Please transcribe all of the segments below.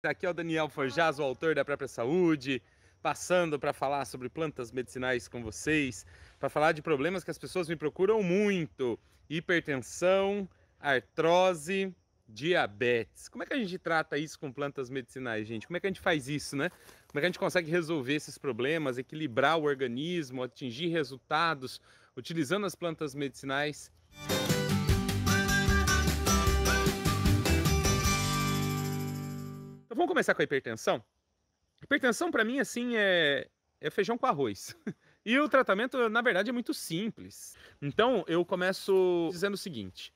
Tá aqui é o Daniel Forjaz, o autor da própria saúde, passando para falar sobre plantas medicinais com vocês, para falar de problemas que as pessoas me procuram muito: hipertensão, artrose, diabetes. Como é que a gente trata isso com plantas medicinais, gente? Como é que a gente faz isso, né? Como é que a gente consegue resolver esses problemas, equilibrar o organismo, atingir resultados utilizando as plantas medicinais? vamos começar com a hipertensão? Hipertensão, para mim, assim, é, é feijão com arroz. E o tratamento, na verdade, é muito simples. Então, eu começo dizendo o seguinte: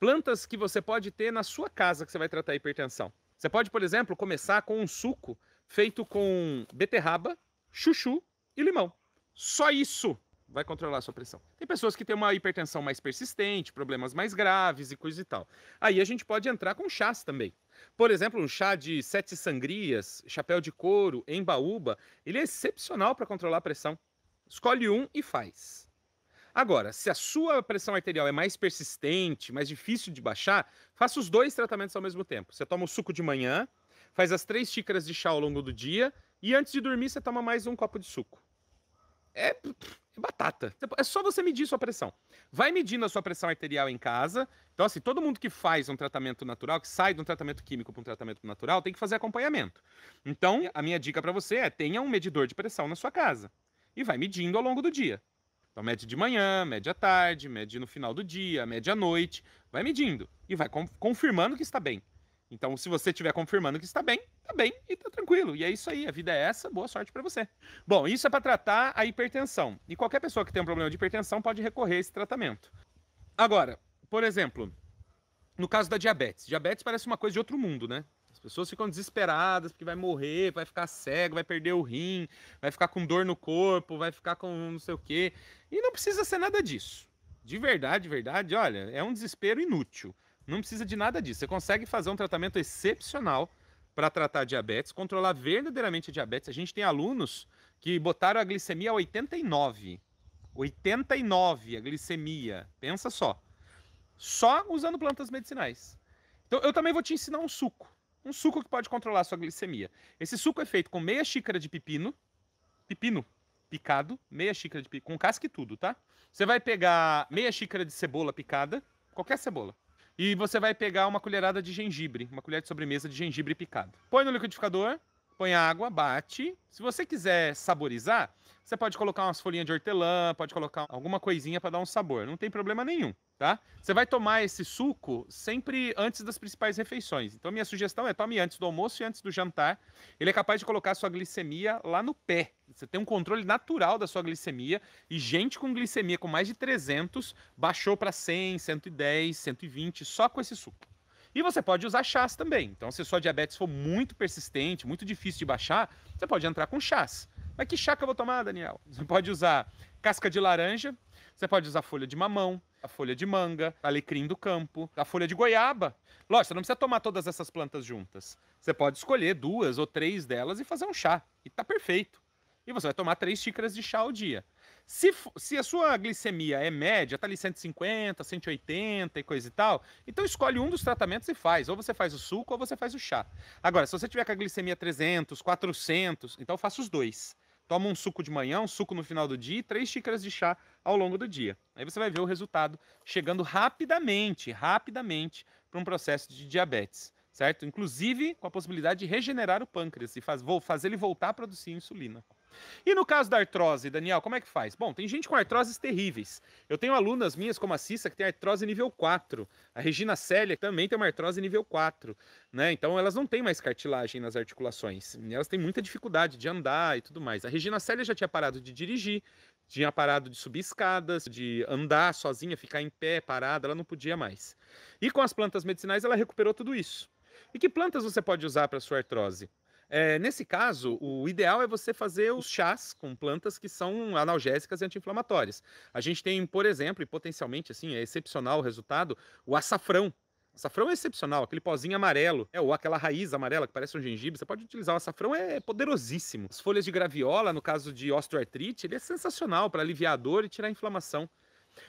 plantas que você pode ter na sua casa que você vai tratar a hipertensão. Você pode, por exemplo, começar com um suco feito com beterraba, chuchu e limão. Só isso vai controlar a sua pressão. Tem pessoas que têm uma hipertensão mais persistente, problemas mais graves e coisa e tal. Aí a gente pode entrar com chás também. Por exemplo, um chá de sete sangrias, chapéu de couro, embaúba, ele é excepcional para controlar a pressão. Escolhe um e faz. Agora, se a sua pressão arterial é mais persistente, mais difícil de baixar, faça os dois tratamentos ao mesmo tempo. Você toma o suco de manhã, faz as três xícaras de chá ao longo do dia e antes de dormir você toma mais um copo de suco. É, batata. É só você medir sua pressão. Vai medindo a sua pressão arterial em casa. Então, assim, todo mundo que faz um tratamento natural, que sai de um tratamento químico para um tratamento natural, tem que fazer acompanhamento. Então, a minha dica para você é tenha um medidor de pressão na sua casa e vai medindo ao longo do dia. Então, mede de manhã, mede à tarde, mede no final do dia, mede à noite, vai medindo e vai confirmando que está bem. Então, se você estiver confirmando que está bem, está bem e está tranquilo. E é isso aí, a vida é essa, boa sorte para você. Bom, isso é para tratar a hipertensão. E qualquer pessoa que tem um problema de hipertensão pode recorrer a esse tratamento. Agora, por exemplo, no caso da diabetes. Diabetes parece uma coisa de outro mundo, né? As pessoas ficam desesperadas porque vai morrer, vai ficar cego, vai perder o rim, vai ficar com dor no corpo, vai ficar com não sei o quê. E não precisa ser nada disso. De verdade, de verdade, olha, é um desespero inútil. Não precisa de nada disso. Você consegue fazer um tratamento excepcional para tratar diabetes, controlar verdadeiramente a diabetes. A gente tem alunos que botaram a glicemia a 89. 89 a glicemia. Pensa só. Só usando plantas medicinais. Então eu também vou te ensinar um suco. Um suco que pode controlar a sua glicemia. Esse suco é feito com meia xícara de pepino. Pepino picado, meia xícara de pepino, com casca e tudo, tá? Você vai pegar meia xícara de cebola picada, qualquer cebola. E você vai pegar uma colherada de gengibre, uma colher de sobremesa de gengibre picado. Põe no liquidificador, põe água, bate. Se você quiser saborizar, você pode colocar umas folhinhas de hortelã, pode colocar alguma coisinha para dar um sabor. Não tem problema nenhum, tá? Você vai tomar esse suco sempre antes das principais refeições. Então, minha sugestão é tome antes do almoço e antes do jantar. Ele é capaz de colocar sua glicemia lá no pé. Você tem um controle natural da sua glicemia e gente com glicemia com mais de 300 baixou para 100, 110, 120 só com esse suco. E você pode usar chás também. Então, se sua diabetes for muito persistente, muito difícil de baixar, você pode entrar com chás. Mas que chá que eu vou tomar, Daniel? Você pode usar casca de laranja, você pode usar folha de mamão, a folha de manga, alecrim do campo, a folha de goiaba. Lógico, você não precisa tomar todas essas plantas juntas. Você pode escolher duas ou três delas e fazer um chá. E tá perfeito e você vai tomar três xícaras de chá ao dia. Se, se a sua glicemia é média, tá ali 150, 180 e coisa e tal, então escolhe um dos tratamentos e faz. Ou você faz o suco ou você faz o chá. Agora, se você tiver com a glicemia 300, 400, então faça os dois. Toma um suco de manhã, um suco no final do dia e três xícaras de chá ao longo do dia. Aí você vai ver o resultado chegando rapidamente, rapidamente para um processo de diabetes, certo? Inclusive com a possibilidade de regenerar o pâncreas e faz, vou fazer ele voltar a produzir insulina. E no caso da artrose, Daniel, como é que faz? Bom, tem gente com artroses terríveis. Eu tenho alunas minhas, como a Cissa, que tem artrose nível 4. A Regina Célia também tem uma artrose nível 4. Né? Então elas não têm mais cartilagem nas articulações. Elas têm muita dificuldade de andar e tudo mais. A Regina Célia já tinha parado de dirigir, tinha parado de subir escadas, de andar sozinha, ficar em pé, parada, ela não podia mais. E com as plantas medicinais ela recuperou tudo isso. E que plantas você pode usar para sua artrose? É, nesse caso, o ideal é você fazer os chás com plantas que são analgésicas e anti-inflamatórias. A gente tem, por exemplo, e potencialmente assim, é excepcional o resultado, o açafrão. O açafrão é excepcional, aquele pozinho amarelo, é, ou aquela raiz amarela que parece um gengibre, você pode utilizar. O açafrão é poderosíssimo. As folhas de graviola, no caso de osteoartrite, ele é sensacional para aliviar a dor e tirar a inflamação.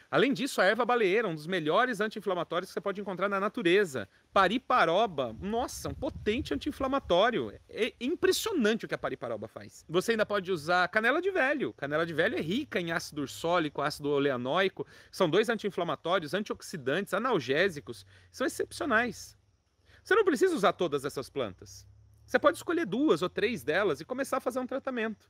Além disso, a erva baleeira, um dos melhores anti-inflamatórios que você pode encontrar na natureza. Pariparoba, nossa, um potente anti-inflamatório. É, é impressionante o que a pariparoba faz. Você ainda pode usar canela de velho. Canela de velho é rica em ácido ursólico, ácido oleanoico. São dois anti-inflamatórios, antioxidantes, analgésicos. São excepcionais. Você não precisa usar todas essas plantas. Você pode escolher duas ou três delas e começar a fazer um tratamento.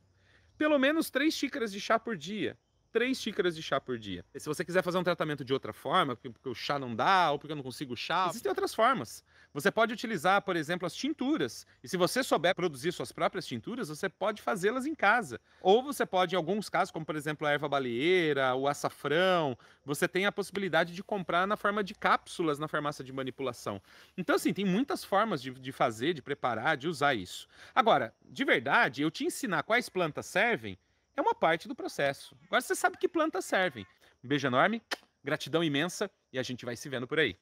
Pelo menos três xícaras de chá por dia três xícaras de chá por dia. E se você quiser fazer um tratamento de outra forma, porque, porque o chá não dá, ou porque eu não consigo chá, existem outras formas. Você pode utilizar, por exemplo, as tinturas. E se você souber produzir suas próprias tinturas, você pode fazê-las em casa. Ou você pode, em alguns casos, como por exemplo a erva baleeira, o açafrão, você tem a possibilidade de comprar na forma de cápsulas na farmácia de manipulação. Então, assim, tem muitas formas de, de fazer, de preparar, de usar isso. Agora, de verdade, eu te ensinar quais plantas servem é uma parte do processo. Agora você sabe que plantas servem. Um beijo enorme, gratidão imensa e a gente vai se vendo por aí.